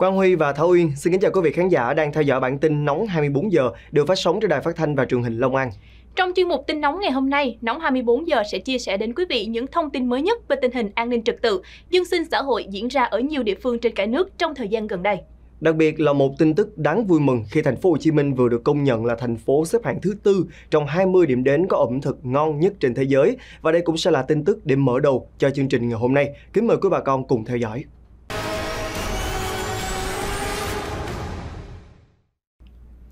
Quang Huy và Thảo Uyên, xin kính chào quý vị khán giả đang theo dõi bản tin nóng 24 giờ được phát sóng trên đài phát thanh và truyền hình Long An. Trong chuyên mục tin nóng ngày hôm nay, Nóng 24 giờ sẽ chia sẻ đến quý vị những thông tin mới nhất về tình hình an ninh trật tự, dân sinh xã hội diễn ra ở nhiều địa phương trên cả nước trong thời gian gần đây. Đặc biệt là một tin tức đáng vui mừng khi thành phố Hồ Chí Minh vừa được công nhận là thành phố xếp hạng thứ tư trong 20 điểm đến có ẩm thực ngon nhất trên thế giới. Và đây cũng sẽ là tin tức để mở đầu cho chương trình ngày hôm nay. Kính mời quý bà con cùng theo dõi.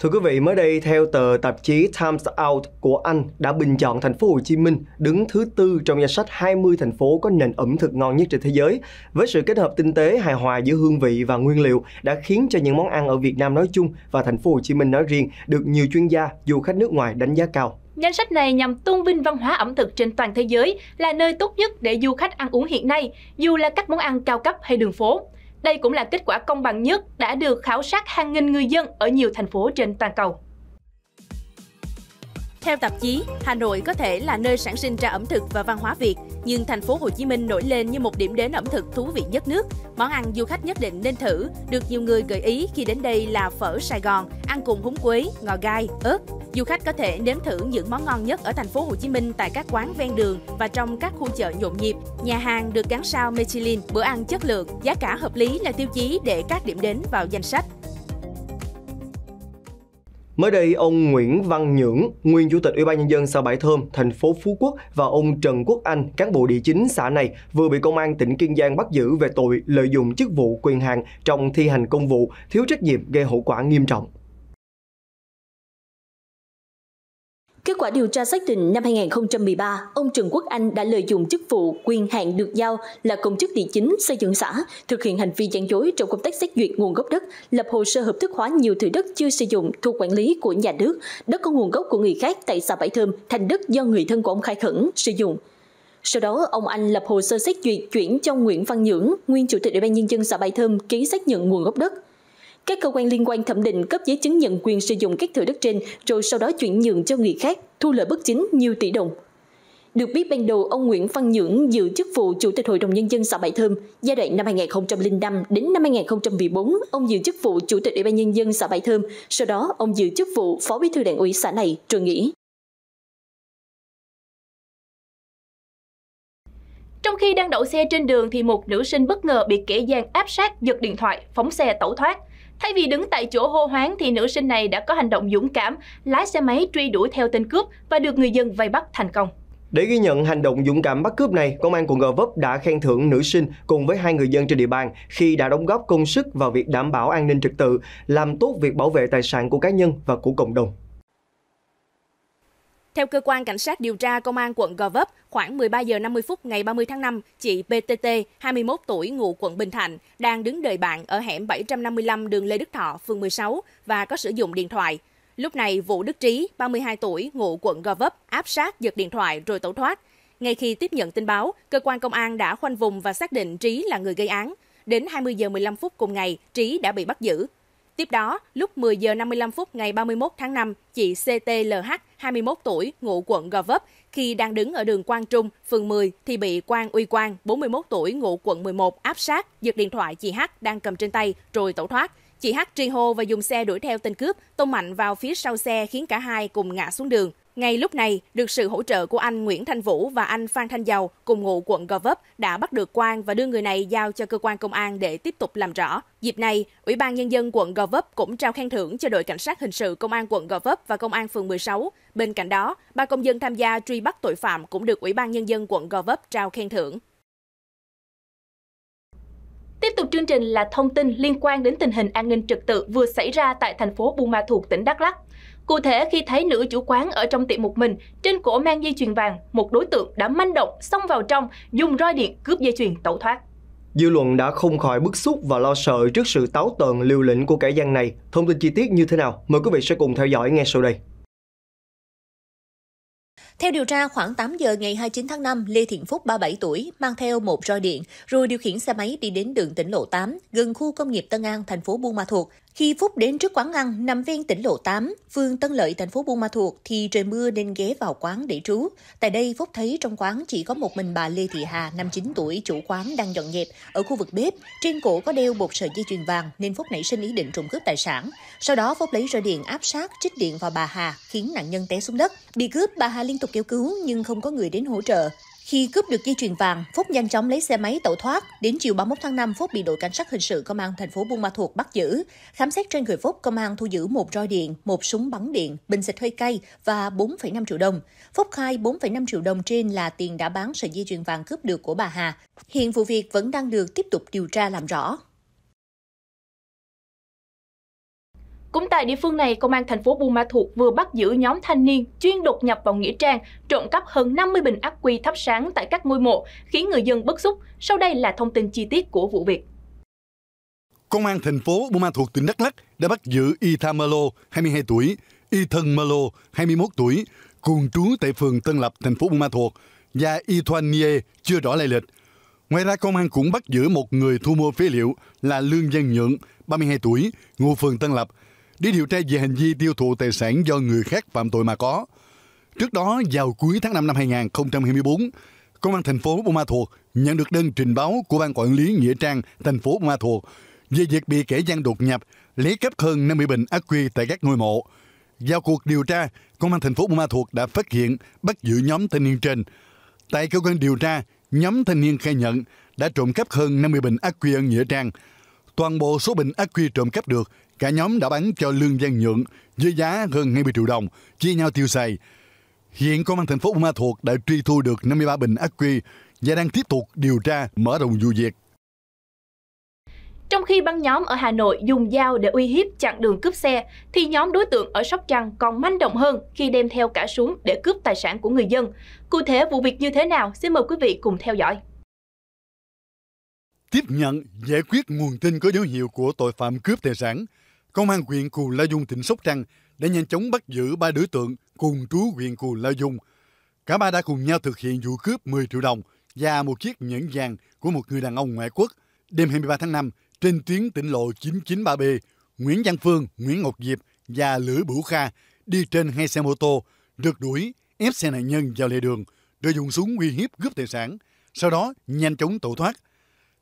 Thưa quý vị, mới đây theo tờ tạp chí Times Out của Anh đã bình chọn thành phố Hồ Chí Minh đứng thứ tư trong danh sách 20 thành phố có nền ẩm thực ngon nhất trên thế giới. Với sự kết hợp tinh tế hài hòa giữa hương vị và nguyên liệu đã khiến cho những món ăn ở Việt Nam nói chung và thành phố Hồ Chí Minh nói riêng được nhiều chuyên gia, du khách nước ngoài đánh giá cao. Danh sách này nhằm tôn vinh văn hóa ẩm thực trên toàn thế giới, là nơi tốt nhất để du khách ăn uống hiện nay, dù là các món ăn cao cấp hay đường phố. Đây cũng là kết quả công bằng nhất đã được khảo sát hàng nghìn người dân ở nhiều thành phố trên toàn cầu. Theo tạp chí, Hà Nội có thể là nơi sản sinh ra ẩm thực và văn hóa Việt, nhưng thành phố Hồ Chí Minh nổi lên như một điểm đến ẩm thực thú vị nhất nước. Món ăn du khách nhất định nên thử, được nhiều người gợi ý khi đến đây là phở Sài Gòn, ăn cùng húng quế, ngò gai, ớt. Du khách có thể nếm thử những món ngon nhất ở thành phố Hồ Chí Minh tại các quán ven đường và trong các khu chợ nhộn nhịp. Nhà hàng được gắn sao Michelin, bữa ăn chất lượng, giá cả hợp lý là tiêu chí để các điểm đến vào danh sách. Mới đây, ông Nguyễn Văn Nhưỡng, nguyên chủ tịch Ủy ban nhân dân xã Bãi Thơm, thành phố Phú Quốc và ông Trần Quốc Anh, cán bộ địa chính xã này vừa bị công an tỉnh Kiên Giang bắt giữ về tội lợi dụng chức vụ quyền hạn trong thi hành công vụ, thiếu trách nhiệm gây hậu quả nghiêm trọng. Kết quả điều tra xác định năm 2013, ông Trần Quốc Anh đã lợi dụng chức vụ quyền hạn được giao là công chức địa chính xây dựng xã, thực hiện hành vi gian dối trong công tác xét duyệt nguồn gốc đất, lập hồ sơ hợp thức hóa nhiều thửa đất chưa sử dụng thuộc quản lý của nhà nước, đất có nguồn gốc của người khác tại xã Bãi Thơm thành đất do người thân của ông khai khẩn sử dụng. Sau đó, ông Anh lập hồ sơ xét duyệt chuyển cho Nguyễn Văn Nhưỡng, nguyên chủ tịch Ủy ban nhân dân xã Bãi Thơm ký xác nhận nguồn gốc đất các cơ quan liên quan thẩm định cấp giấy chứng nhận quyền sử dụng các thửa đất trên rồi sau đó chuyển nhượng cho người khác, thu lợi bất chính nhiều tỷ đồng. Được biết ban đầu ông Nguyễn Văn Nhưỡng giữ chức vụ Chủ tịch Hội đồng Nhân dân xã Bảy Thơm. Giai đoạn năm 2005 đến năm 2014, ông giữ chức vụ Chủ tịch Ủy ban Nhân dân xã Bảy Thơm. Sau đó, ông giữ chức vụ Phó Bí thư Đảng ủy xã này rồi nghỉ. Trong khi đang đậu xe trên đường thì một nữ sinh bất ngờ bị kẻ gian áp sát giật điện thoại, phóng xe tẩu thoát. Thay vì đứng tại chỗ hô hoáng thì nữ sinh này đã có hành động dũng cảm, lái xe máy truy đuổi theo tên cướp và được người dân vây bắt thành công. Để ghi nhận hành động dũng cảm bắt cướp này, Công an quận Gò Vấp đã khen thưởng nữ sinh cùng với hai người dân trên địa bàn khi đã đóng góp công sức vào việc đảm bảo an ninh trật tự, làm tốt việc bảo vệ tài sản của cá nhân và của cộng đồng. Theo cơ quan cảnh sát điều tra công an quận Gò Vấp, khoảng 13 giờ 50 phút ngày 30 tháng 5, chị PTT, 21 tuổi, ngụ quận Bình Thạnh, đang đứng đợi bạn ở hẻm 755 đường Lê Đức Thọ, phường 16 và có sử dụng điện thoại. Lúc này, Vũ Đức Trí, 32 tuổi, ngụ quận Gò Vấp, áp sát giật điện thoại rồi tẩu thoát. Ngay khi tiếp nhận tin báo, cơ quan công an đã khoanh vùng và xác định Trí là người gây án. Đến 20 giờ 15 phút cùng ngày, Trí đã bị bắt giữ. Tiếp đó, lúc 10 giờ 55 phút ngày 31 tháng 5, chị CTLH, 21 tuổi, ngụ quận Gò Vấp, khi đang đứng ở đường Quang Trung, phường 10 thì bị Quang Uy Quang, 41 tuổi, ngụ quận 11 áp sát, giật điện thoại chị H đang cầm trên tay rồi tẩu thoát. Chị H tri hô và dùng xe đuổi theo tên cướp, tông mạnh vào phía sau xe khiến cả hai cùng ngã xuống đường. Ngay lúc này, được sự hỗ trợ của anh Nguyễn Thanh Vũ và anh Phan Thanh Dầu cùng ngụ quận Gò Vấp đã bắt được Quang và đưa người này giao cho cơ quan công an để tiếp tục làm rõ. Dịp này, Ủy ban Nhân dân quận Gò Vấp cũng trao khen thưởng cho đội cảnh sát hình sự công an quận Gò Vấp và công an phường 16. Bên cạnh đó, ba công dân tham gia truy bắt tội phạm cũng được Ủy ban Nhân dân quận Gò Vấp trao khen thưởng. Tiếp tục chương trình là thông tin liên quan đến tình hình an ninh trật tự vừa xảy ra tại thành phố Buôn Ma Thuột, tỉnh Đắk Lắk. Cụ thể, khi thấy nữ chủ quán ở trong tiệm một mình, trên cổ mang dây chuyền vàng, một đối tượng đã manh động xông vào trong, dùng roi điện cướp dây chuyền tẩu thoát. Dư luận đã không khỏi bức xúc và lo sợ trước sự táo tợn liều lĩnh của kẻ gian này. Thông tin chi tiết như thế nào? Mời quý vị sẽ cùng theo dõi ngay sau đây. Theo điều tra, khoảng 8 giờ ngày 29 tháng 5, Lê Thiện Phúc, 37 tuổi, mang theo một roi điện, rồi điều khiển xe máy đi đến đường tỉnh Lộ 8, gần khu công nghiệp Tân An, thành phố Buôn Ma Thuột. Khi Phúc đến trước quán ăn nằm ven tỉnh Lộ 8, phường Tân Lợi, thành phố Buôn Ma Thuột thì trời mưa nên ghé vào quán để trú. Tại đây, Phúc thấy trong quán chỉ có một mình bà Lê Thị Hà, 59 tuổi, chủ quán đang dọn dẹp ở khu vực bếp. Trên cổ có đeo một sợi dây chuyền vàng nên Phúc nảy sinh ý định trộm cướp tài sản. Sau đó, Phúc lấy roi điện áp sát, trích điện vào bà Hà, khiến nạn nhân té xuống đất. Bị cướp, bà Hà liên tục kêu cứu nhưng không có người đến hỗ trợ. Khi cướp được dây chuyền vàng, Phúc nhanh chóng lấy xe máy tẩu thoát. Đến chiều 31 tháng 5, Phúc bị đội cảnh sát hình sự công an thành phố Buôn Ma Thuột bắt giữ. Khám xét trên người Phúc, công an thu giữ một roi điện, một súng bắn điện, bình xịt hơi cay và 4,5 triệu đồng. Phúc khai 4,5 triệu đồng trên là tiền đã bán sợi dây chuyền vàng cướp được của bà Hà. Hiện vụ việc vẫn đang được tiếp tục điều tra làm rõ. Cũng tại địa phương này, công an thành phố Buôn Ma Thuột vừa bắt giữ nhóm thanh niên chuyên đột nhập vào nghĩa trang, trộm cắp hơn 50 bình ắc quy thắp sáng tại các ngôi mộ, khiến người dân bức xúc. Sau đây là thông tin chi tiết của vụ việc. Công an thành phố Buôn Ma Thuột tỉnh Đắk Lắk đã bắt giữ Itha Malo, 22 tuổi, Y Thân Malo, 21 tuổi, cùng trú tại phường Tân Lập, thành phố Buôn Ma Thuột, và Y Thoan Nie, chưa rõ lai lịch. Ngoài ra, công an cũng bắt giữ một người thu mua phế liệu là Lương Văn Nhượng, 32 tuổi, ngụ phường Tân Lập, để điều tra về hành vi tiêu thụ tài sản do người khác phạm tội mà có. Trước đó, vào cuối tháng 5 năm 2024, Công an thành phố Buôn Ma Thuột nhận được đơn trình báo của Ban Quản lý Nghĩa Trang thành phố Buôn Ma Thuột về việc bị kẻ gian đột nhập lấy cắp hơn 50 bình ác quy tại các ngôi mộ. Vào cuộc điều tra, Công an thành phố Buôn Ma Thuột đã phát hiện bắt giữ nhóm thanh niên trên. Tại cơ quan điều tra, nhóm thanh niên khai nhận đã trộm cắp hơn 50 bình ác quy ở Nghĩa Trang. Toàn bộ số bình ác quy trộm cắp được cả nhóm đã bán cho Lương Giang Nhượng với giá hơn 20 triệu đồng, chia nhau tiêu xài. Hiện công an thành phố Buôn Ma Thuột đã truy thu được 53 bình ắc quy và đang tiếp tục điều tra mở rộng vụ việc. Trong khi băng nhóm ở Hà Nội dùng dao để uy hiếp chặn đường cướp xe, thì nhóm đối tượng ở Sóc Trăng còn manh động hơn khi đem theo cả súng để cướp tài sản của người dân. Cụ thể vụ việc như thế nào, xin mời quý vị cùng theo dõi. Tiếp nhận, giải quyết nguồn tin có dấu hiệu của tội phạm cướp tài sản – Công an huyện Cù Lao Dung tỉnh Sóc Trăng đã nhanh chóng bắt giữ ba đối tượng cùng trú huyện Cù Lao Dung. Cả ba đã cùng nhau thực hiện vụ cướp 10 triệu đồng và một chiếc nhẫn vàng của một người đàn ông ngoại quốc. Đêm 23 tháng 5, trên tuyến tỉnh lộ 993B, Nguyễn Văn Phương, Nguyễn Ngọc Diệp và Lữ Bửu Kha đi trên hai xe mô tô, rượt đuổi, ép xe nạn nhân vào lề đường, rồi dùng súng uy hiếp cướp tài sản, sau đó nhanh chóng tẩu thoát.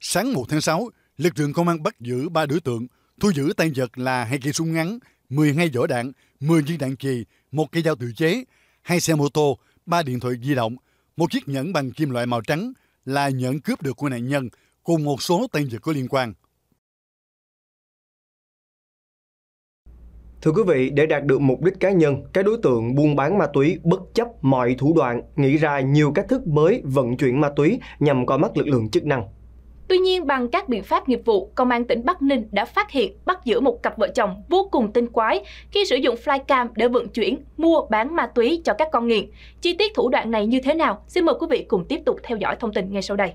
Sáng 1 tháng 6, lực lượng công an bắt giữ ba đối tượng Thu giữ tan vật là hai cây súng ngắn, 12 vỏ đạn, 10 viên đạn chì, một cây dao tự chế, hai xe mô tô, ba điện thoại di động, một chiếc nhẫn bằng kim loại màu trắng là nhẫn cướp được của nạn nhân cùng một số tan vật có liên quan. Thưa quý vị, để đạt được mục đích cá nhân, các đối tượng buôn bán ma túy bất chấp mọi thủ đoạn, nghĩ ra nhiều cách thức mới vận chuyển ma túy nhằm coi mắt lực lượng chức năng. Tuy nhiên, bằng các biện pháp nghiệp vụ, Công an tỉnh Bắc Ninh đã phát hiện bắt giữ một cặp vợ chồng vô cùng tinh quái khi sử dụng flycam để vận chuyển, mua, bán ma túy cho các con nghiện. Chi tiết thủ đoạn này như thế nào? Xin mời quý vị cùng tiếp tục theo dõi thông tin ngay sau đây.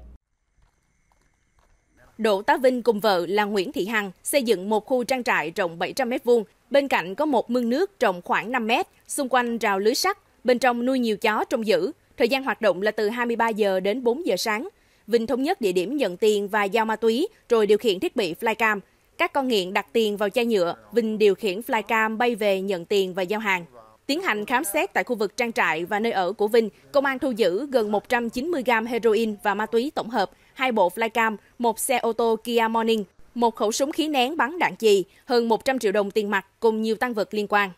Đỗ Tá Vinh cùng vợ là Nguyễn Thị Hằng xây dựng một khu trang trại rộng 700m2, bên cạnh có một mương nước rộng khoảng 5m, xung quanh rào lưới sắt, bên trong nuôi nhiều chó trong giữ. Thời gian hoạt động là từ 23 giờ đến 4 giờ sáng. Vinh thống nhất địa điểm nhận tiền và giao ma túy, rồi điều khiển thiết bị flycam. Các con nghiện đặt tiền vào chai nhựa, Vinh điều khiển flycam bay về nhận tiền và giao hàng. Tiến hành khám xét tại khu vực trang trại và nơi ở của Vinh, công an thu giữ gần 190 gram heroin và ma túy tổng hợp, hai bộ flycam, một xe ô tô Kia Morning, một khẩu súng khí nén bắn đạn chì, hơn 100 triệu đồng tiền mặt cùng nhiều tăng vật liên quan.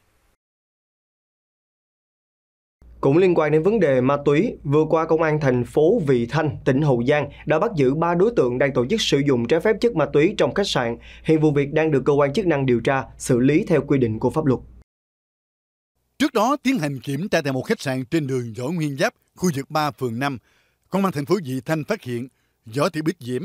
Cũng liên quan đến vấn đề ma túy, vừa qua công an thành phố Vị Thanh, tỉnh Hậu Giang đã bắt giữ 3 đối tượng đang tổ chức sử dụng trái phép chất ma túy trong khách sạn. Hiện vụ việc đang được cơ quan chức năng điều tra, xử lý theo quy định của pháp luật. Trước đó, tiến hành kiểm tra tại một khách sạn trên đường Võ Nguyên Giáp, khu vực 3, phường 5, công an thành phố Vị Thanh phát hiện Võ Thị Bích Diễm,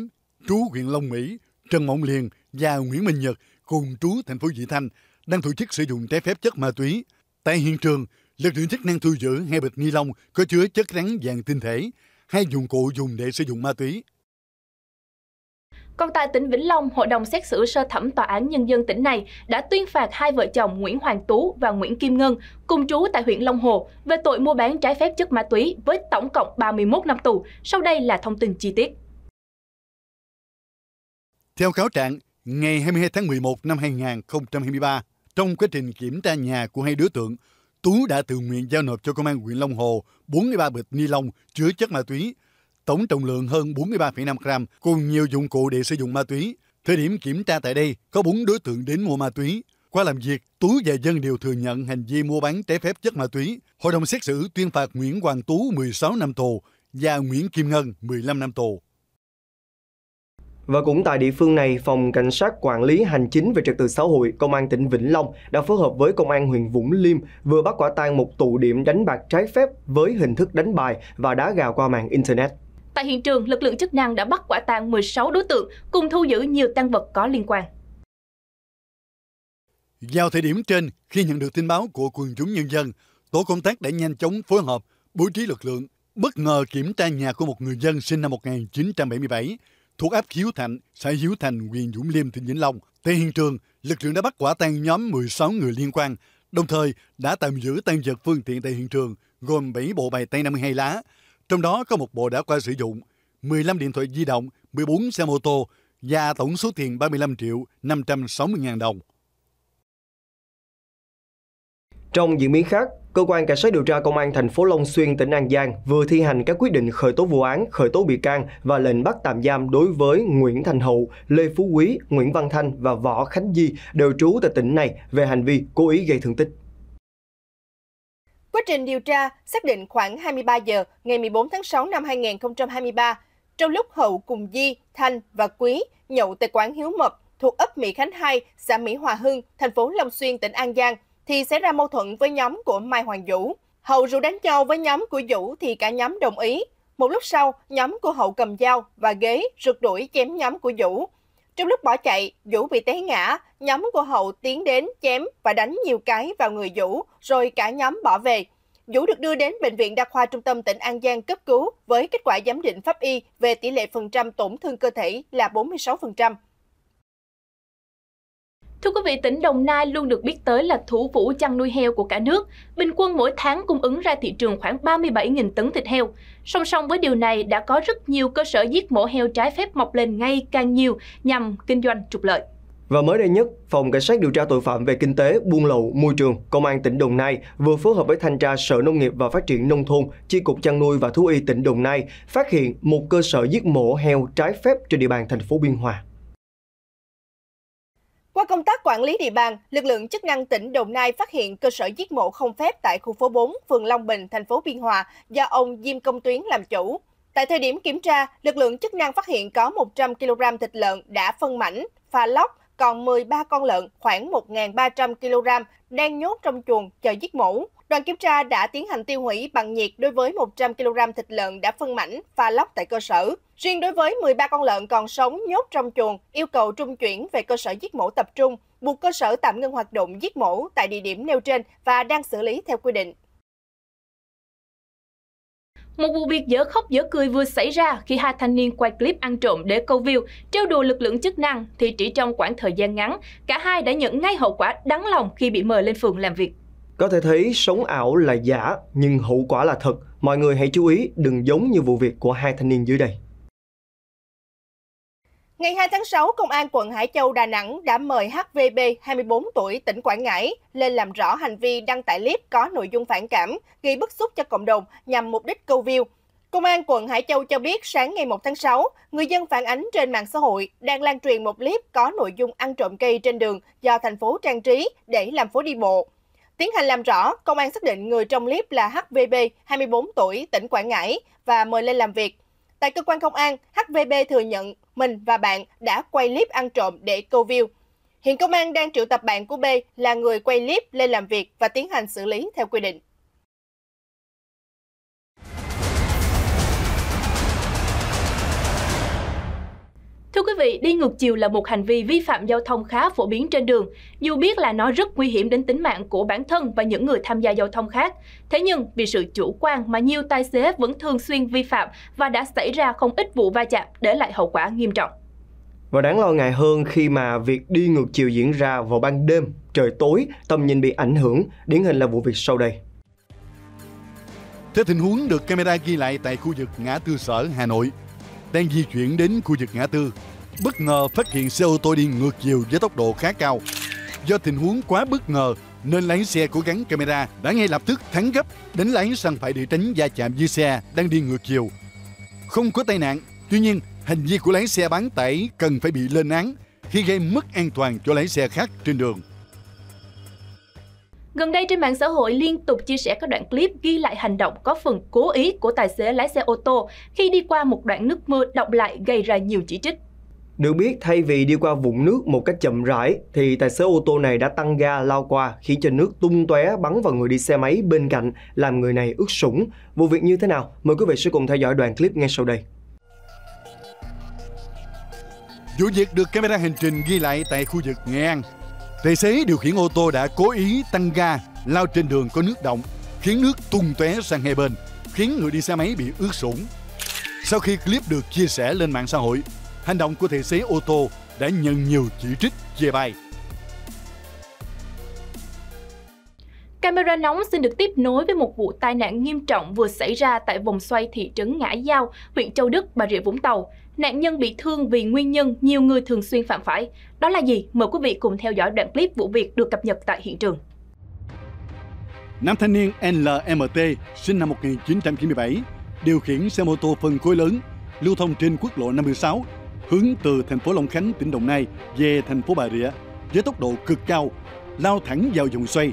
trú huyện Long Mỹ, Trần Mộng Liền và Nguyễn Minh Nhật cùng trú thành phố Vị Thanh đang tổ chức sử dụng trái phép chất ma túy. Tại hiện trường, Lực lượng chức năng thu giữ hai bịch ni lông có chứa chất rắn dạng tinh thể, hai dụng cụ dùng để sử dụng ma túy. Còn tại tỉnh Vĩnh Long, Hội đồng xét xử sơ thẩm Tòa án Nhân dân tỉnh này đã tuyên phạt hai vợ chồng Nguyễn Hoàng Tú và Nguyễn Kim Ngân, cùng trú tại huyện Long Hồ, về tội mua bán trái phép chất ma túy với tổng cộng 31 năm tù. Sau đây là thông tin chi tiết. Theo cáo trạng, ngày 22 tháng 11 năm 2023, trong quá trình kiểm tra nhà của hai đối tượng, Tú đã tự nguyện giao nộp cho công an huyện Long Hồ 43 bịch ni lông chứa chất ma túy, tổng trọng lượng hơn 43,5 gram cùng nhiều dụng cụ để sử dụng ma túy. Thời điểm kiểm tra tại đây có 4 đối tượng đến mua ma túy. Qua làm việc, Tú và Dân đều thừa nhận hành vi mua bán trái phép chất ma túy. Hội đồng xét xử tuyên phạt Nguyễn Hoàng Tú 16 năm tù và Nguyễn Kim Ngân 15 năm tù. Và cũng tại địa phương này, Phòng Cảnh sát Quản lý Hành chính về trật tự xã hội Công an tỉnh Vĩnh Long đã phối hợp với Công an huyện Vũng Liêm vừa bắt quả tang một tụ điểm đánh bạc trái phép với hình thức đánh bài và đá gà qua mạng Internet. Tại hiện trường, lực lượng chức năng đã bắt quả tang 16 đối tượng cùng thu giữ nhiều tăng vật có liên quan. Vào thời điểm trên, khi nhận được tin báo của quần chúng nhân dân, tổ công tác đã nhanh chóng phối hợp, bố trí lực lượng, bất ngờ kiểm tra nhà của một người dân sinh năm 1977 thuộc ấp Hiếu Thạnh, xã Hiếu Thành, huyện Dũng Liêm, tỉnh Vĩnh Long. Tại hiện trường, lực lượng đã bắt quả tang nhóm 16 người liên quan, đồng thời đã tạm giữ tăng vật phương tiện tại hiện trường gồm 7 bộ bài tay 52 lá, trong đó có một bộ đã qua sử dụng, 15 điện thoại di động, 14 xe mô tô và tổng số tiền 35 triệu 560 ngàn đồng. Trong diễn biến khác, Cơ quan Cảnh sát điều tra Công an thành phố Long Xuyên, tỉnh An Giang vừa thi hành các quyết định khởi tố vụ án, khởi tố bị can và lệnh bắt tạm giam đối với Nguyễn Thành Hậu, Lê Phú Quý, Nguyễn Văn Thanh và Võ Khánh Di đều trú tại tỉnh này về hành vi cố ý gây thương tích. Quá trình điều tra xác định khoảng 23 giờ ngày 14 tháng 6 năm 2023, trong lúc Hậu cùng Di, Thanh và Quý nhậu tại quán Hiếu Mập thuộc ấp Mỹ Khánh 2, xã Mỹ Hòa Hưng, thành phố Long Xuyên, tỉnh An Giang – thì xảy ra mâu thuẫn với nhóm của Mai Hoàng Vũ. Hậu rủ đánh nhau với nhóm của Vũ thì cả nhóm đồng ý. Một lúc sau, nhóm của Hậu cầm dao và ghế rượt đuổi chém nhóm của Vũ. Trong lúc bỏ chạy, Vũ bị té ngã, nhóm của Hậu tiến đến chém và đánh nhiều cái vào người Vũ, rồi cả nhóm bỏ về. Vũ được đưa đến Bệnh viện Đa khoa Trung tâm tỉnh An Giang cấp cứu với kết quả giám định pháp y về tỷ lệ phần trăm tổn thương cơ thể là 46%. Thưa quý vị, tỉnh Đồng Nai luôn được biết tới là thủ phủ chăn nuôi heo của cả nước. Bình quân mỗi tháng cung ứng ra thị trường khoảng 37.000 tấn thịt heo. Song song với điều này, đã có rất nhiều cơ sở giết mổ heo trái phép mọc lên ngày càng nhiều nhằm kinh doanh trục lợi. Và mới đây nhất, Phòng Cảnh sát điều tra tội phạm về kinh tế, buôn lậu, môi trường, Công an tỉnh Đồng Nai vừa phối hợp với Thanh tra Sở Nông nghiệp và Phát triển Nông thôn, Chi cục chăn nuôi và thú y tỉnh Đồng Nai phát hiện một cơ sở giết mổ heo trái phép trên địa bàn thành phố Biên Hòa. Qua công tác quản lý địa bàn, lực lượng chức năng tỉnh Đồng Nai phát hiện cơ sở giết mổ không phép tại khu phố 4, phường Long Bình, thành phố Biên Hòa do ông Diêm Công Tuyến làm chủ. Tại thời điểm kiểm tra, lực lượng chức năng phát hiện có 100 kg thịt lợn đã phân mảnh, pha lóc, còn 13 con lợn khoảng 1.300 kg đang nhốt trong chuồng chờ giết mổ. Đoàn kiểm tra đã tiến hành tiêu hủy bằng nhiệt đối với 100 kg thịt lợn đã phân mảnh, pha lóc tại cơ sở. Riêng đối với 13 con lợn còn sống nhốt trong chuồng, yêu cầu trung chuyển về cơ sở giết mổ tập trung, buộc cơ sở tạm ngưng hoạt động giết mổ tại địa điểm nêu trên và đang xử lý theo quy định. Một vụ việc dở khóc dở cười vừa xảy ra khi hai thanh niên quay clip ăn trộm để câu view, trêu đùa lực lượng chức năng thì chỉ trong khoảng thời gian ngắn, cả hai đã nhận ngay hậu quả đắng lòng khi bị mời lên phường làm việc. Có thể thấy sống ảo là giả nhưng hậu quả là thật. Mọi người hãy chú ý đừng giống như vụ việc của hai thanh niên dưới đây. Ngày 2 tháng 6, Công an quận Hải Châu, Đà Nẵng đã mời HVB, 24 tuổi, tỉnh Quảng Ngãi, lên làm rõ hành vi đăng tải clip có nội dung phản cảm, gây bức xúc cho cộng đồng nhằm mục đích câu view. Công an quận Hải Châu cho biết sáng ngày 1 tháng 6, người dân phản ánh trên mạng xã hội đang lan truyền một clip có nội dung ăn trộm cây trên đường do thành phố trang trí để làm phố đi bộ. Tiến hành làm rõ, công an xác định người trong clip là HVB, 24 tuổi, tỉnh Quảng Ngãi và mời lên làm việc. Tại cơ quan công an, HVB thừa nhận mình và bạn đã quay clip ăn trộm để câu view. Hiện công an đang triệu tập bạn của B là người quay clip lên làm việc và tiến hành xử lý theo quy định. vị, đi ngược chiều là một hành vi vi phạm giao thông khá phổ biến trên đường, dù biết là nó rất nguy hiểm đến tính mạng của bản thân và những người tham gia giao thông khác. Thế nhưng, vì sự chủ quan mà nhiều tài xế vẫn thường xuyên vi phạm và đã xảy ra không ít vụ va chạm để lại hậu quả nghiêm trọng. Và đáng lo ngại hơn khi mà việc đi ngược chiều diễn ra vào ban đêm, trời tối, tầm nhìn bị ảnh hưởng, điển hình là vụ việc sau đây. Theo tình huống được camera ghi lại tại khu vực ngã tư sở Hà Nội, đang di chuyển đến khu vực ngã tư bất ngờ phát hiện xe ô tô đi ngược chiều với tốc độ khá cao. Do tình huống quá bất ngờ nên lái xe của gắn camera đã ngay lập tức thắng gấp đánh lái sang phải để tránh va chạm với xe đang đi ngược chiều. Không có tai nạn, tuy nhiên hành vi của lái xe bán tải cần phải bị lên án khi gây mất an toàn cho lái xe khác trên đường. Gần đây trên mạng xã hội liên tục chia sẻ các đoạn clip ghi lại hành động có phần cố ý của tài xế lái xe ô tô khi đi qua một đoạn nước mưa đọng lại gây ra nhiều chỉ trích. Được biết, thay vì đi qua vùng nước một cách chậm rãi, thì tài xế ô tô này đã tăng ga lao qua khiến cho nước tung tóe bắn vào người đi xe máy bên cạnh, làm người này ướt sũng. Vụ việc như thế nào? Mời quý vị sẽ cùng theo dõi đoạn clip ngay sau đây. Vụ việc được camera hành trình ghi lại tại khu vực Nghệ An. Tài xế điều khiển ô tô đã cố ý tăng ga lao trên đường có nước động, khiến nước tung tóe sang hai bên, khiến người đi xe máy bị ướt sũng. Sau khi clip được chia sẻ lên mạng xã hội, hành động của tài xế ô tô đã nhận nhiều chỉ trích chê bai. Camera nóng xin được tiếp nối với một vụ tai nạn nghiêm trọng vừa xảy ra tại vòng xoay thị trấn Ngã Giao, huyện Châu Đức, Bà Rịa Vũng Tàu. Nạn nhân bị thương vì nguyên nhân nhiều người thường xuyên phạm phải. Đó là gì? Mời quý vị cùng theo dõi đoạn clip vụ việc được cập nhật tại hiện trường. Nam thanh niên LMT, sinh năm 1997, điều khiển xe mô tô phân khối lớn, lưu thông trên quốc lộ 56 hướng từ thành phố Long Khánh, tỉnh Đồng Nai về thành phố Bà Rịa với tốc độ cực cao, lao thẳng vào vòng xoay.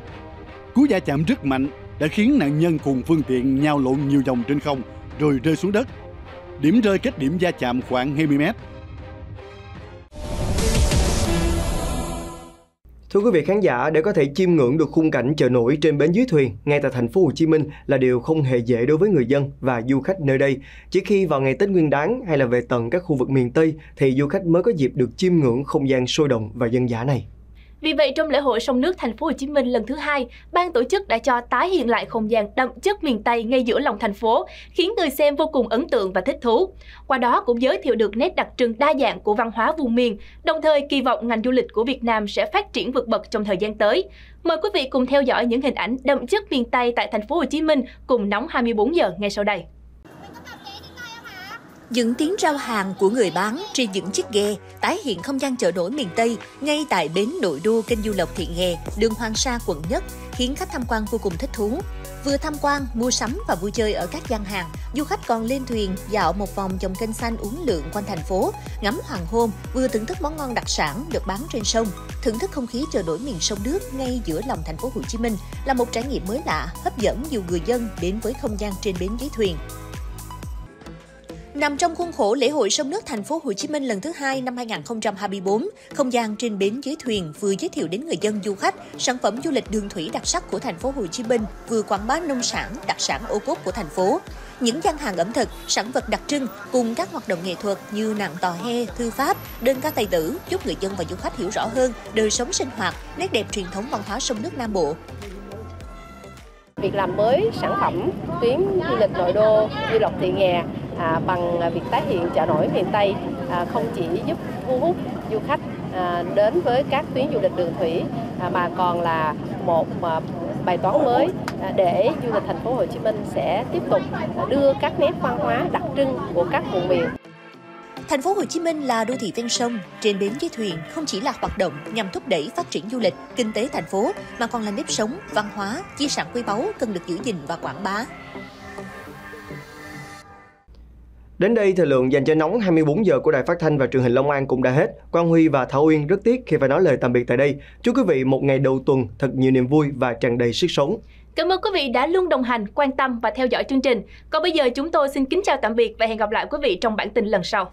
Cú va chạm rất mạnh đã khiến nạn nhân cùng phương tiện nhào lộn nhiều vòng trên không rồi rơi xuống đất. Điểm rơi cách điểm va chạm khoảng 20 mét Thưa quý vị khán giả, để có thể chiêm ngưỡng được khung cảnh chợ nổi trên bến dưới thuyền ngay tại thành phố Hồ Chí Minh là điều không hề dễ đối với người dân và du khách nơi đây. Chỉ khi vào ngày Tết Nguyên đán hay là về tận các khu vực miền Tây thì du khách mới có dịp được chiêm ngưỡng không gian sôi động và dân dã này. Vì vậy trong lễ hội sông nước thành phố Hồ Chí Minh lần thứ hai, ban tổ chức đã cho tái hiện lại không gian đậm chất miền Tây ngay giữa lòng thành phố, khiến người xem vô cùng ấn tượng và thích thú. Qua đó cũng giới thiệu được nét đặc trưng đa dạng của văn hóa vùng miền, đồng thời kỳ vọng ngành du lịch của Việt Nam sẽ phát triển vượt bậc trong thời gian tới. Mời quý vị cùng theo dõi những hình ảnh đậm chất miền Tây tại thành phố Hồ Chí Minh cùng nóng 24 giờ ngay sau đây. Những tiếng rao hàng của người bán trên những chiếc ghe tái hiện không gian chợ nổi miền Tây ngay tại bến nội đô kênh du lộc thị Nghè, đường Hoàng Sa, quận Nhất khiến khách tham quan vô cùng thích thú. Vừa tham quan, mua sắm và vui chơi ở các gian hàng, du khách còn lên thuyền dạo một vòng dòng kênh xanh uống lượng quanh thành phố, ngắm hoàng hôn, vừa thưởng thức món ngon đặc sản được bán trên sông, thưởng thức không khí chợ nổi miền sông nước ngay giữa lòng thành phố Hồ Chí Minh là một trải nghiệm mới lạ, hấp dẫn nhiều người dân đến với không gian trên bến dưới thuyền. Nằm trong khuôn khổ lễ hội sông nước thành phố Hồ Chí Minh lần thứ hai năm 2024, không gian trên bến dưới thuyền vừa giới thiệu đến người dân du khách sản phẩm du lịch đường thủy đặc sắc của thành phố Hồ Chí Minh, vừa quảng bá nông sản, đặc sản ô cốt của thành phố. Những gian hàng ẩm thực, sản vật đặc trưng cùng các hoạt động nghệ thuật như nạn tò he, thư pháp, đơn ca tài tử giúp người dân và du khách hiểu rõ hơn đời sống sinh hoạt, nét đẹp truyền thống văn hóa sông nước Nam Bộ việc làm mới sản phẩm tuyến du lịch nội đô du lịch thị nghè à, bằng việc tái hiện chợ nổi miền Tây à, không chỉ giúp thu hút du khách à, đến với các tuyến du lịch đường thủy à, mà còn là một à, bài toán mới à, để du lịch thành phố Hồ Chí Minh sẽ tiếp tục đưa các nét văn hóa đặc trưng của các vùng miền. Thành phố Hồ Chí Minh là đô thị ven sông, trên bến dưới thuyền không chỉ là hoạt động nhằm thúc đẩy phát triển du lịch, kinh tế thành phố mà còn là nếp sống, văn hóa, di sản quý báu cần được giữ gìn và quảng bá. Đến đây, thời lượng dành cho nóng 24 giờ của Đài Phát Thanh và Truyền hình Long An cũng đã hết. Quang Huy và Thảo Uyên rất tiếc khi phải nói lời tạm biệt tại đây. Chúc quý vị một ngày đầu tuần thật nhiều niềm vui và tràn đầy sức sống. Cảm ơn quý vị đã luôn đồng hành, quan tâm và theo dõi chương trình. Còn bây giờ chúng tôi xin kính chào tạm biệt và hẹn gặp lại quý vị trong bản tin lần sau.